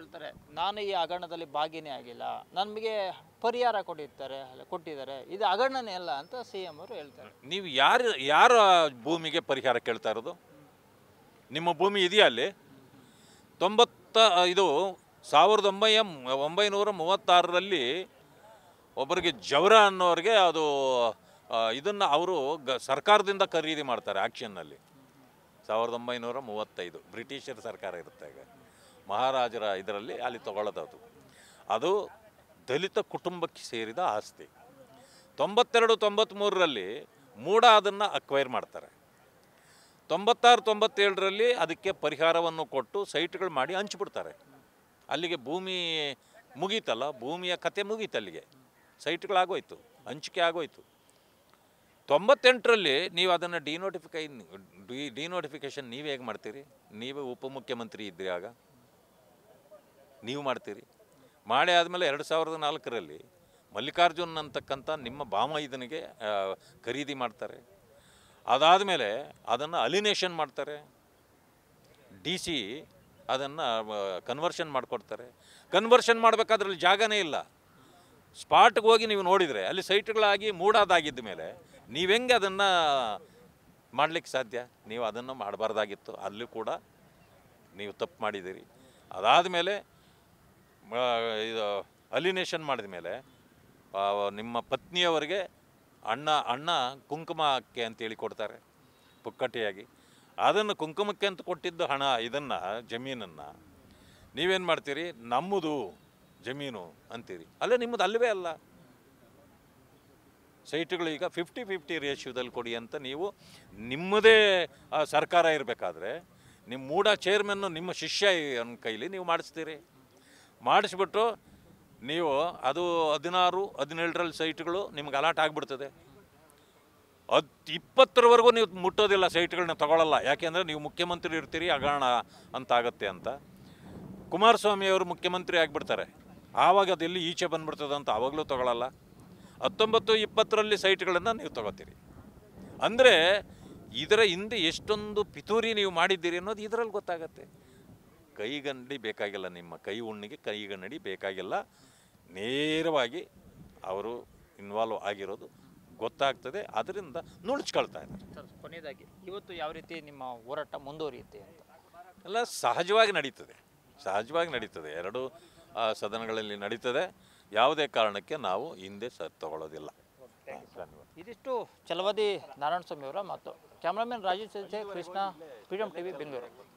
ಹೇಳ್ತಾರೆ ನಾನು ಈ ಹಗರಣದಲ್ಲಿ ಭಾಗಿನೇ ಆಗಿಲ್ಲ ನಮಗೆ ಪರಿಹಾರ ಕೊಟ್ಟಿರ್ತಾರೆ ಕೊಟ್ಟಿದ್ದಾರೆ ಇದು ಹಗರಣನೇ ಅಲ್ಲ ಅಂತ ಸಿ ಎಂ ಅವರು ಹೇಳ್ತಾರೆ ನೀವು ಯಾರು ಯಾರ ಭೂಮಿಗೆ ಪರಿಹಾರ ಕೇಳ್ತಾ ಇರೋದು ನಿಮ್ಮ ಭೂಮಿ ಇದೆಯಾ ಅಲ್ಲಿ ತೊಂಬತ್ತ ಇದು ಸಾವಿರದ ಒಂಬೈಯ ಒಂಬೈನೂರ ಮೂವತ್ತಾರರಲ್ಲಿ ಒಬ್ಬರಿಗೆ ಜವರ ಅನ್ನೋರಿಗೆ ಅದು ಇದನ್ನು ಅವರು ಗ ಸರ್ಕಾರದಿಂದ ಖರೀದಿ ಮಾಡ್ತಾರೆ ಆ್ಯಕ್ಷನ್ನಲ್ಲಿ ಸಾವಿರದ ಒಂಬೈನೂರ ಮೂವತ್ತೈದು ಬ್ರಿಟಿಷರ ಸರ್ಕಾರ ಇರುತ್ತೆ ಈಗ ಮಹಾರಾಜರ ಇದರಲ್ಲಿ ಅಲ್ಲಿ ತಗೊಳ್ಳೋದದು ಅದು ದಲಿತ ಕುಟುಂಬಕ್ಕೆ ಸೇರಿದ ಆಸ್ತಿ ತೊಂಬತ್ತೆರಡು ತೊಂಬತ್ತ್ಮೂರರಲ್ಲಿ ಮೂಡ ಅದನ್ನು ಅಕ್ವೈರ್ ಮಾಡ್ತಾರೆ ತೊಂಬತ್ತಾರು ತೊಂಬತ್ತೇಳರಲ್ಲಿ ಅದಕ್ಕೆ ಪರಿಹಾರವನ್ನು ಕೊಟ್ಟು ಸೈಟ್ಗಳು ಮಾಡಿ ಹಂಚಿಬಿಡ್ತಾರೆ ಅಲ್ಲಿಗೆ ಭೂಮಿ ಮುಗೀತಲ್ಲ ಭೂಮಿಯ ಕತೆ ಮುಗೀತು ಅಲ್ಲಿಗೆ ಸೈಟ್ಗಳಾಗೋಯ್ತು ಹಂಚಿಕೆ ಆಗೋಯ್ತು ತೊಂಬತ್ತೆಂಟರಲ್ಲಿ ನೀವು ಅದನ್ನು ಡಿನೋಟಿಫಿಕೈ ಡಿ ಡಿನೋಟಿಫಿಕೇಷನ್ ನೀವು ಹೇಗೆ ಮಾಡ್ತೀರಿ ನೀವೇ ಉಪಮುಖ್ಯಮಂತ್ರಿ ಇದ್ದಾಗ ಆಗ ನೀವು ಮಾಡ್ತೀರಿ ಮಾಡಿ ಆದಮೇಲೆ ಎರಡು ಸಾವಿರದ ನಾಲ್ಕರಲ್ಲಿ ಮಲ್ಲಿಕಾರ್ಜುನ್ ಅಂತಕ್ಕಂಥ ನಿಮ್ಮ ಬಾಮ ಇದನಿಗೆ ಖರೀದಿ ಮಾಡ್ತಾರೆ ಅದಾದಮೇಲೆ ಅದನ್ನು ಅಲಿನೇಷನ್ ಮಾಡ್ತಾರೆ ಡಿ ಸಿ ಅದನ್ನು ಕನ್ವರ್ಷನ್ ಮಾಡಿಕೊಡ್ತಾರೆ ಕನ್ವರ್ಷನ್ ಮಾಡಬೇಕಾದ್ರಲ್ಲಿ ಜಾಗನೇ ಇಲ್ಲ ಸ್ಪಾಟ್ಗೆ ಹೋಗಿ ನೀವು ನೋಡಿದರೆ ಅಲ್ಲಿ ಸೈಟ್ಗಳಾಗಿ ಮೂಡೋದಾಗಿದ್ದ ಮೇಲೆ ನೀವು ಹೆಂಗೆ ಅದನ್ನು ಮಾಡಲಿಕ್ಕೆ ಸಾಧ್ಯ ನೀವು ಅದನ್ನು ಮಾಡಬಾರ್ದಾಗಿತ್ತು ಅಲ್ಲೂ ಕೂಡ ನೀವು ತಪ್ಪು ಮಾಡಿದ್ದೀರಿ ಅದಾದ ಮೇಲೆ ಇದು ಅಲಿನೇಷನ್ ಮಾಡಿದ ಮೇಲೆ ನಿಮ್ಮ ಪತ್ನಿಯವರಿಗೆ ಅಣ್ಣ ಅಣ್ಣ ಕುಂಕುಮ ಅಂತೇಳಿ ಕೊಡ್ತಾರೆ ಪುಕ್ಕಟ್ಟಿಯಾಗಿ ಅದನ್ನು ಕುಂಕುಮಕ್ಕೆ ಅಂತ ಕೊಟ್ಟಿದ್ದು ಹಣ ಇದನ್ನು ಜಮೀನನ್ನು ನೀವೇನು ಮಾಡ್ತೀರಿ ನಮ್ಮದು ಜಮೀನು ಅಂತೀರಿ ಅಲ್ಲೇ ನಿಮ್ಮದು ಅಲ್ಲವೇ ಅಲ್ಲ ಸೈಟ್ಗಳು ಈಗ ಫಿಫ್ಟಿ ಫಿಫ್ಟಿ ರೇಷ್ಯೂದಲ್ಲಿ ಕೊಡಿ ಅಂತ ನೀವು ನಿಮ್ಮದೇ ಸರ್ಕಾರ ಇರಬೇಕಾದ್ರೆ ನಿಮ್ಮ ಮೂಡ ಚೇರ್ಮನ್ನು ನಿಮ್ಮ ಶಿಷ್ಯ ಕೈಲಿ ನೀವು ಮಾಡಿಸ್ತೀರಿ ಮಾಡಿಸ್ಬಿಟ್ಟು ನೀವು ಅದು ಹದಿನಾರು ಹದಿನೇಳರಲ್ಲಿ ಸೈಟ್ಗಳು ನಿಮ್ಗೆ ಅಲಾಟ್ ಆಗಿಬಿಡ್ತದೆ ಅದು ಇಪ್ಪತ್ತರವರೆಗೂ ನೀವು ಮುಟ್ಟೋದಿಲ್ಲ ಸೈಟ್ಗಳನ್ನ ತೊಗೊಳ್ಳಲ್ಲ ಯಾಕೆಂದರೆ ನೀವು ಮುಖ್ಯಮಂತ್ರಿ ಇರ್ತೀರಿ ಅಂತ ಅಂತಾಗತ್ತೆ ಅಂತ ಅವರು ಮುಖ್ಯಮಂತ್ರಿ ಆಗಿಬಿಡ್ತಾರೆ ಆವಾಗ ಅದು ಎಲ್ಲಿ ಈಚೆ ಬಂದ್ಬಿಡ್ತದೆ ಅಂತ ಆವಾಗಲೂ ತೊಗೊಳ್ಳಲ್ಲ ಹತ್ತೊಂಬತ್ತು ಇಪ್ಪತ್ತರಲ್ಲಿ ಸೈಟ್ಗಳನ್ನು ನೀವು ತೊಗೋತೀರಿ ಅಂದರೆ ಇದರ ಹಿಂದೆ ಎಷ್ಟೊಂದು ಪಿತೂರಿ ನೀವು ಮಾಡಿದ್ದೀರಿ ಅನ್ನೋದು ಇದರಲ್ಲಿ ಗೊತ್ತಾಗತ್ತೆ ಕೈಗನ್ನಡಿ ಬೇಕಾಗಿಲ್ಲ ನಿಮ್ಮ ಕೈ ಉಣ್ಣಿಗೆ ಕೈಗನ್ನಡಿ ಬೇಕಾಗಿಲ್ಲ ನೇರವಾಗಿ ಅವರು ಇನ್ವಾಲ್ವ್ ಆಗಿರೋದು ಗೊತ್ತಾಗ್ತದೆ ಅದರಿಂದ ನುಣಚ್ಕೊಳ್ತಾ ಇದ್ದಾರೆ ಕೊನೆಯದಾಗಿ ಇವತ್ತು ಯಾವ ರೀತಿ ನಿಮ್ಮ ಹೋರಾಟ ಮುಂದುವರಿಯುತ್ತೆ ಅಂತ ಎಲ್ಲ ಸಹಜವಾಗಿ ನಡೀತದೆ ಸಹಜವಾಗಿ ನಡೀತದೆ ಎರಡು ಸದನಗಳಲ್ಲಿ ನಡೀತದೆ ಯಾವುದೇ ಕಾರಣಕ್ಕೆ ನಾವು ಹಿಂದೆ ಸ ತಗೊಳ್ಳೋದಿಲ್ಲ ಇದಿಷ್ಟು ನಾರಾಯಣ ಸ್ವಾಮಿ ಅವರ ಮತ್ತು cameraman Rajesh Krishna Freedom TV Bengaluru